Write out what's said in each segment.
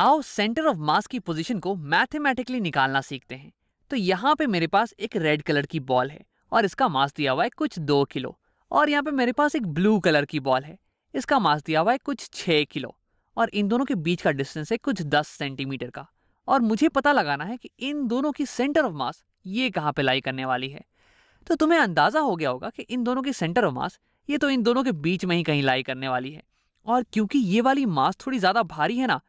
आओ centre of mass की position को मैथमेटिकली निकालना सीखते हैं तो यहाँ पे मेरे पास एक रेड कलर की बॉल है और इसका मास दिया हुआ है कुछ दो किलो और यहाँ पे मेरे पास एक ब्लू कलर की बॉल है इसका मास दिया हुआ है कुछ छः किलो और इन दोनों के बीच का डिस्टेंस है कुछ दस सेंटीमीटर का और मुझे पता लगाना है कि इन दोनों की सेंटर ऑफ मास ये कहाँ पे लाई करने वाली है तो तुम्हें अंदाज़ा हो गया होगा कि इन दोनों की सेंटर ऑफ मास ये तो इन दोनों के बीच में ही कहीं लाई करने वाली है और क्योंकि ये वाली मास थोड़ी ज़्यादा भारी है ना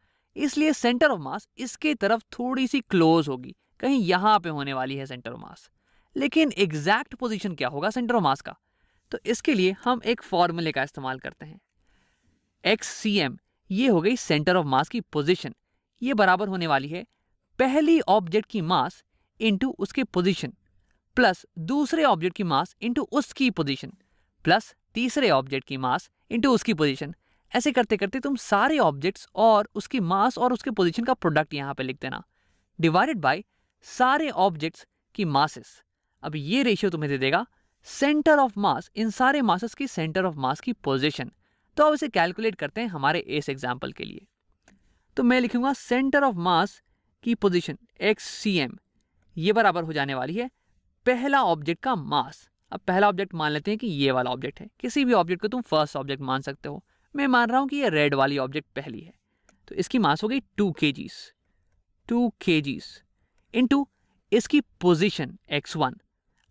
इसलिए सेंटर ऑफ मास इसके तरफ थोड़ी सी क्लोज होगी कहीं यहां पे होने वाली है सेंटर ऑफ मास लेकिन एग्जैक्ट पोजीशन क्या होगा सेंटर ऑफ मास का तो इसके लिए हम एक फॉर्मूले का इस्तेमाल करते हैं एक्स सी एम ये हो गई सेंटर ऑफ मास की पोजीशन ये बराबर होने वाली है पहली ऑब्जेक्ट की मास इंटू उसके पोजिशन प्लस दूसरे ऑब्जेक्ट की मास इंटू उसकी पोजिशन प्लस तीसरे ऑब्जेक्ट की मास इंटू उसकी पोजिशन ऐसे करते करते तुम सारे ऑब्जेक्ट्स और उसकी मास और उसके पोजिशन का प्रोडक्ट यहाँ पर लिख देना डिवाइडेड बाई सारे ऑब्जेक्ट्स की मासेस अब ये रेशियो तुम्हें दे देगा सेंटर ऑफ मास इन सारे मासेस की सेंटर ऑफ मास की पोजिशन तो अब इसे कैलकुलेट करते हैं हमारे इस एग्जाम्पल के लिए तो मैं लिखूंगा सेंटर ऑफ मास की पोजिशन एक्स सी एम ये बराबर हो जाने वाली है पहला ऑब्जेक्ट का मास अब पहला ऑब्जेक्ट मान लेते हैं कि ये वाला ऑब्जेक्ट है किसी भी ऑब्जेक्ट को तुम फर्स्ट ऑब्जेक्ट मान सकते हो मैं मान रहा हूँ कि ये रेड वाली ऑब्जेक्ट पहली है तो इसकी मास हो गई टू के जीस टू के जीस इंटू इसकी पोजिशन एक्स वन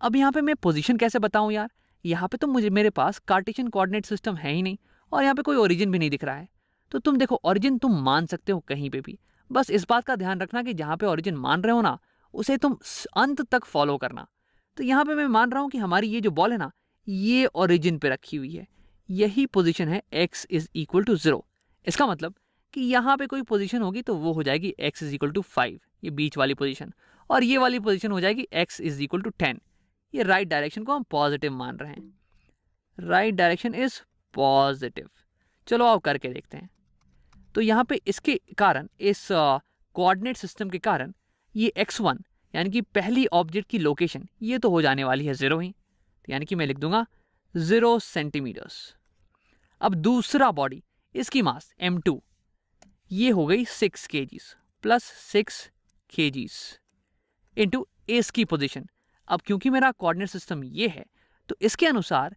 अब यहाँ पे मैं पोजिशन कैसे बताऊँ यार यहाँ पे तो मुझे मेरे पास कार्टिशन कोऑर्डिनेट सिस्टम है ही नहीं और यहाँ पे कोई ओरिजिन भी नहीं दिख रहा है तो तुम देखो ओरिजिन तुम मान सकते हो कहीं पे भी बस इस बात का ध्यान रखना कि जहाँ पे ओरिजिन मान रहे हो ना उसे तुम अंत तक फॉलो करना तो यहाँ पे मैं मान रहा हूँ कि हमारी ये जो बॉल है ना ये ओरिजिन पे रखी हुई है यही पोजीशन है x is equal to zero इसका मतलब कि यहाँ पे कोई पोजीशन होगी तो वो हो जाएगी x is equal to five ये बीच वाली पोजीशन और ये वाली पोजीशन हो जाएगी x is equal to ten ये राइट right डायरेक्शन को हम पॉजिटिव मान रहे हैं राइट डायरेक्शन इज पॉजिटिव चलो आओ करके देखते हैं तो यहाँ पे इसके कारण इस कोऑर्डिनेट uh, सिस्टम के कारण ये एक्स वन यानी कि पहली ऑब्जेक्ट की लोकेशन ये तो हो जाने वाली है ज़ीरो ही तो यानी कि मैं लिख दूंगा ज़ीरो सेंटीमीटर्स अब दूसरा बॉडी इसकी मास एम टू ये हो गई सिक्स के प्लस सिक्स के जीस इंटू एस की पोजीशन अब क्योंकि मेरा कोऑर्डिनेट सिस्टम ये है तो इसके अनुसार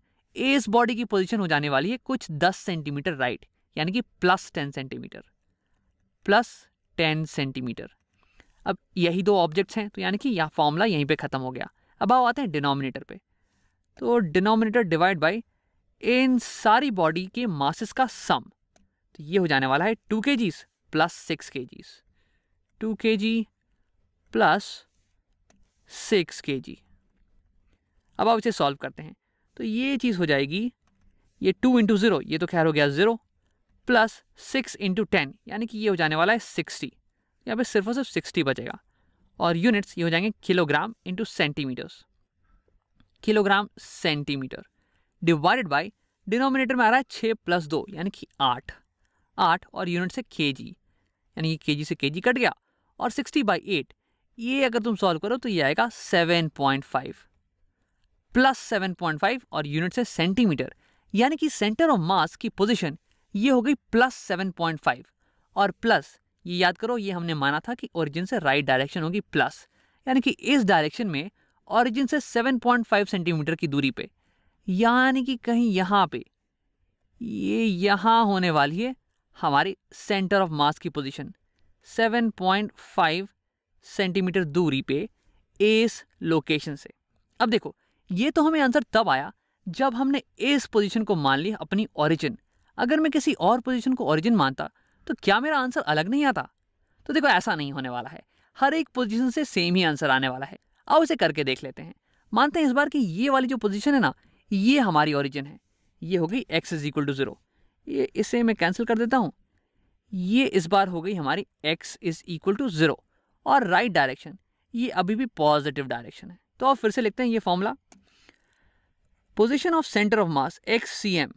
एस बॉडी की पोजीशन हो जाने वाली है कुछ दस सेंटीमीटर राइट यानी कि plus ten centimetre plus ten centimetre अब यही दो ऑब्जेक्ट्स हैं तो यानी कि यह फॉर्मूला यहीं पे ख़त्म हो गया अब आओ आते हैं डिनोमिनेटर पे तो डिनोमिनेटर डिवाइड बाई इन सारी बॉडी के मासेस का सम तो ये हो जाने वाला है टू के जीस प्लस सिक्स के जीस to k ji plus six के जी अब आप इसे सॉल्व करते हैं तो ये चीज़ हो जाएगी ये टू इंटू ज़ीरो ये तो खैर हो गया zero plus six into ten यानी कि ये हो जाने वाला है सिक्सटी यहाँ पे सिर्फ और सिर्फ सिक्सटी बचेगा और यूनिट्स ये हो जाएंगे kilogram into centimetres kilogram centimetre divided by denominator में आ रहा है छः प्लस दो यानी कि आठ आठ और यूनिट से के जी यानी कि के जी से के जी कट गया और सिक्सटी बाई एट ये अगर तुम सॉल्व करो तो ये आएगा seven point five plus seven point five और यूनिट से सेंटीमीटर यानी कि सेंटर ऑफ मास की पोजिशन ये हो गई प्लस सेवन पॉइंट फाइव और प्लस ये याद करो ये हमने माना था कि ओरिजिन से राइट डायरेक्शन होगी प्लस यानी कि इस डायरेक्शन में ओरिजिन से 7.5 सेंटीमीटर की दूरी पे यानी कि कहीं यहां पे ये यहां होने वाली है हमारी सेंटर ऑफ मास की पोजीशन 7.5 सेंटीमीटर दूरी पे इस लोकेशन से अब देखो ये तो हमें आंसर तब आया जब हमने इस पोजीशन को मान लिया अपनी ओरिजिन अगर मैं किसी और पोजीशन को ओरिजिन मानता तो क्या मेरा आंसर अलग नहीं आता तो देखो ऐसा नहीं होने वाला है हर एक पोजीशन से सेम ही आंसर आने वाला है आओ इसे करके देख लेते हैं मानते हैं इस बार कि ये वाली जो पोजीशन है ना ये हमारी ओरिजिन है ये हो गई x is equal to zero ये इसे मैं कैंसिल कर देता हूँ ये इस बार हो गई हमारी x is equal to zero और राइट right डायरेक्शन ये अभी भी पॉजिटिव डायरेक्शन है तो आप फिर से लिखते हैं ये formula position of centre of mass x c m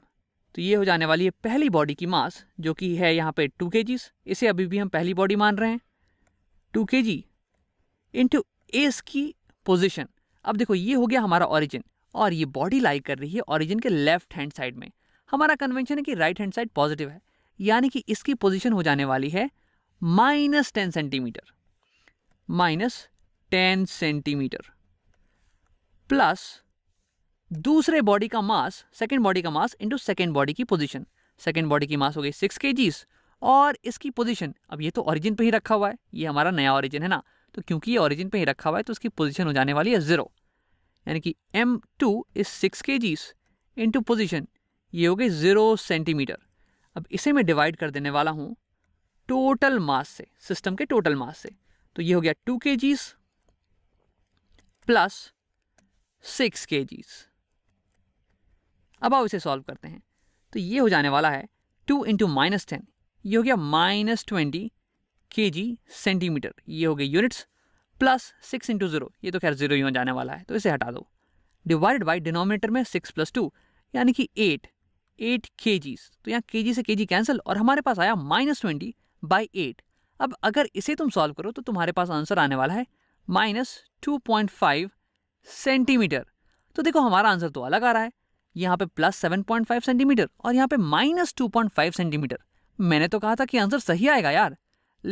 तो ये हो जाने वाली है पहली बॉडी की मास जो कि है यहाँ पे टू के इसे अभी भी हम पहली बॉडी मान रहे हैं two k g into S की पोजिशन अब देखो ये हो गया हमारा ऑरिजिन और ये बॉडी लाई कर रही है ऑरिजिन के लेफ्ट हैंड साइड में हमारा कन्वेंशन है कि राइट हैंड साइड पॉजिटिव है यानी कि इसकी पोजिशन हो जाने वाली है minus ten centimetre minus ten centimetre plus दूसरे बॉडी का मास सेकेंड बॉडी का मास इंटू सेकेंड बॉडी की पोजिशन सेकेंड बॉडी की मास हो गई सिक्स के और इसकी पोजिशन अब ये तो ऑरिजिन पे ही रखा हुआ है ये हमारा नया ऑरिजिन है ना तो क्योंकि ये ऑरिजिन पे ही रखा हुआ है तो उसकी पोजिशन हो जाने वाली है ज़ीरो यानी कि एम टू इज सिक्स के जीस इंटू पोजिशन ये हो गई ज़ीरो सेंटीमीटर अब इसे मैं डिवाइड कर देने वाला हूँ टोटल मास से सिस्टम के टोटल मास से तो ये हो गया टू के जीस प्लस सिक्स के जीस अब आओ इसे सॉल्व करते हैं तो ये हो जाने वाला है टू इंटू माइनस टेन ये हो गया माइनस ट्वेंटी के जी सेंटीमीटर ये हो गए units plus six into zero ये तो खैर जीरो ही हो जाने वाला है तो इसे हटा दो डिवाइड बाई डिनोमिनेटर में सिक्स प्लस टू यानी कि एट एट के तो यहाँ के से के कैंसिल और हमारे पास आया माइनस ट्वेंटी बाई एट अब अगर इसे तुम सॉल्व करो तो तुम्हारे पास आंसर आने वाला है minus two point five centimetre तो देखो हमारा आंसर तो अलग आ रहा है यहाँ पे plus seven point five centimetre और यहाँ पे minus two point five centimetre मैंने तो कहा था कि आंसर सही आएगा यार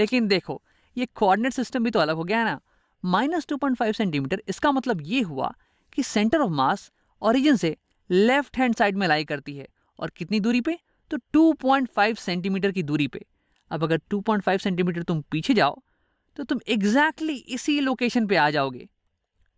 लेकिन देखो ये कोऑर्डिनेट सिस्टम भी तो अलग हो गया है ना minus two point five centimetre इसका मतलब ये हुआ कि सेंटर ऑफ मास ओरिजिन से लेफ्ट हैंड साइड में लाई करती है और कितनी दूरी पे तो 2.5 सेंटीमीटर की दूरी पे अब अगर 2.5 सेंटीमीटर तुम पीछे जाओ तो तुम एग्जैक्टली exactly इसी लोकेशन पे आ जाओगे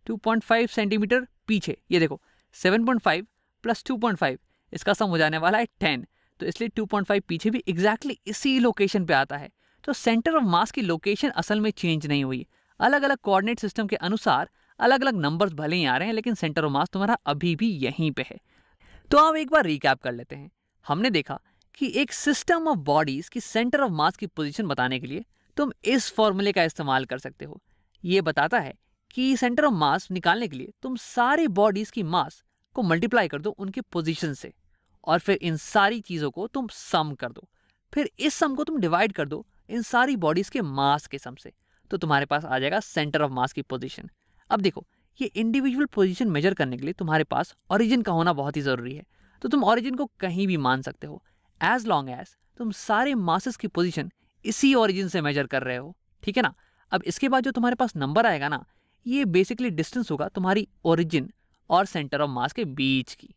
2.5 सेंटीमीटर पीछे ये देखो 7.5 प्लस फाइव इसका सम हो जाने वाला है 10 तो इसलिए 2.5 पीछे भी एग्जैक्टली exactly इसी लोकेशन पे आता है तो सेंटर ऑफ मास की लोकेशन असल में चेंज नहीं हुई अलग अलग कोऑर्डिनेट सिस्टम के अनुसार अलग अलग नंबर्स भले ही आ रहे हैं लेकिन सेंटर ऑफ मास तुम्हारा अभी भी यहीं पे है तो आप एक बार रिकैप कर लेते हैं हमने देखा कि एक सिस्टम ऑफ बॉडीज की सेंटर ऑफ मास की पोजिशन बताने के लिए तुम इस फॉर्मूले का इस्तेमाल कर सकते हो ये बताता है कि सेंटर ऑफ मास निकालने के लिए तुम सारी बॉडीज की मास को मल्टीप्लाई कर दो उनकी पोजिशन से और फिर इन सारी चीज़ों को तुम सम कर दो फिर इस सम को तुम डिवाइड कर दो इन सारी बॉडीज के मास के सम से तो तुम्हारे पास आ जाएगा सेंटर ऑफ मास की पोजिशन अब देखो ये इंडिविजुअल पोजिशन मेजर करने के लिए तुम्हारे पास ऑरिजिन का होना बहुत ही ज़रूरी है तो तुम ऑरिजिन को कहीं भी मान सकते हो एज लॉन्ग एज तुम सारे मासेस की पोजिशन इसी ऑरिजिन से मेजर कर रहे हो ठीक है ना अब इसके बाद जो तुम्हारे पास नंबर आएगा ना ये बेसिकली डिस्टेंस होगा तुम्हारी ओरिजिन और सेंटर ऑफ मास के बीच की